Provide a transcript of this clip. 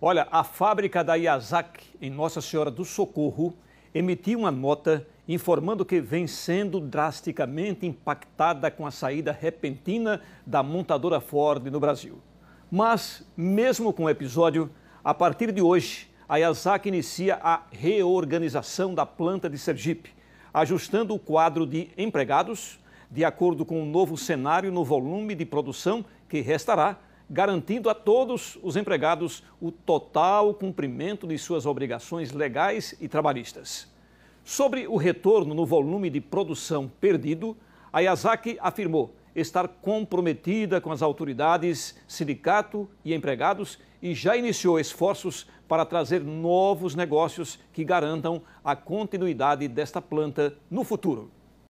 Olha, a fábrica da Yazak, em Nossa Senhora do Socorro, emitiu uma nota informando que vem sendo drasticamente impactada com a saída repentina da montadora Ford no Brasil. Mas, mesmo com o episódio, a partir de hoje, a Yazak inicia a reorganização da planta de Sergipe, ajustando o quadro de empregados de acordo com o novo cenário no volume de produção que restará garantindo a todos os empregados o total cumprimento de suas obrigações legais e trabalhistas. Sobre o retorno no volume de produção perdido, a Yazaki afirmou estar comprometida com as autoridades, sindicato e empregados e já iniciou esforços para trazer novos negócios que garantam a continuidade desta planta no futuro.